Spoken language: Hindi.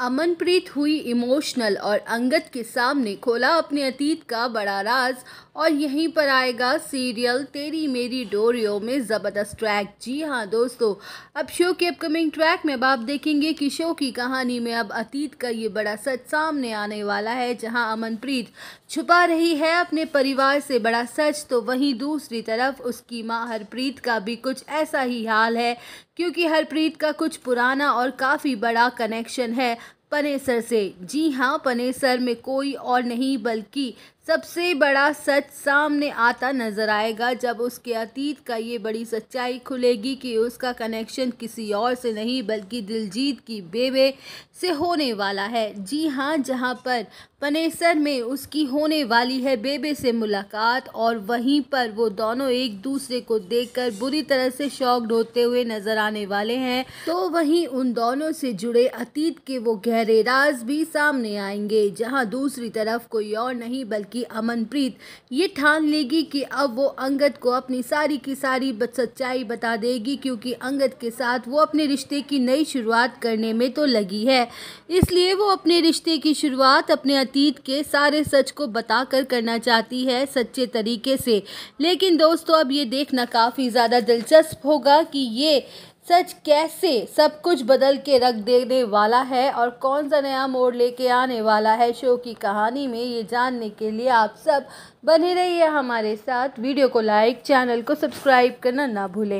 अमनप्रीत हुई इमोशनल और अंगद के सामने खोला अपने अतीत का बड़ा राज और यहीं पर आएगा सीरियल तेरी मेरी डोरियो में ज़बरदस्त ट्रैक जी हाँ दोस्तों अब शो के अपकमिंग ट्रैक में अब आप देखेंगे कि शो की कहानी में अब अतीत का ये बड़ा सच सामने आने वाला है जहाँ अमनप्रीत छुपा रही है अपने परिवार से बड़ा सच तो वहीं दूसरी तरफ उसकी माँ हरप्रीत का भी कुछ ऐसा ही हाल है क्योंकि हरप्रीत का कुछ पुराना और काफ़ी बड़ा कनेक्शन है पनेसर से जी हाँ पनेसर में कोई और नहीं बल्कि सबसे बड़ा सच सामने आता नज़र आएगा जब उसके अतीत का ये बड़ी सच्चाई खुलेगी कि उसका कनेक्शन किसी और से नहीं बल्कि दिलजीत की बेबे से होने वाला है जी हाँ जहाँ पर पनेसर में उसकी होने वाली है बेबे से मुलाकात और वहीं पर वो दोनों एक दूसरे को देखकर बुरी तरह से शॉक्ड होते हुए नज़र आने वाले हैं तो वहीं उन दोनों से जुड़े अतीत के वो गह गहरे राज भी सामने आएंगे जहां दूसरी तरफ कोई और नहीं बल्कि अमनप्रीत ये ठान लेगी कि अब वो अंगद को अपनी सारी की सारी सच्चाई बता देगी क्योंकि अंगद के साथ वो अपने रिश्ते की नई शुरुआत करने में तो लगी है इसलिए वो अपने रिश्ते की शुरुआत अपने अतीत के सारे सच को बताकर करना चाहती है सच्चे तरीके से लेकिन दोस्तों अब ये देखना काफ़ी ज़्यादा दिलचस्प होगा कि ये सच कैसे सब कुछ बदल के रख देने वाला है और कौन सा नया मोड़ लेके आने वाला है शो की कहानी में ये जानने के लिए आप सब बने रहिए हमारे साथ वीडियो को लाइक चैनल को सब्सक्राइब करना ना भूलें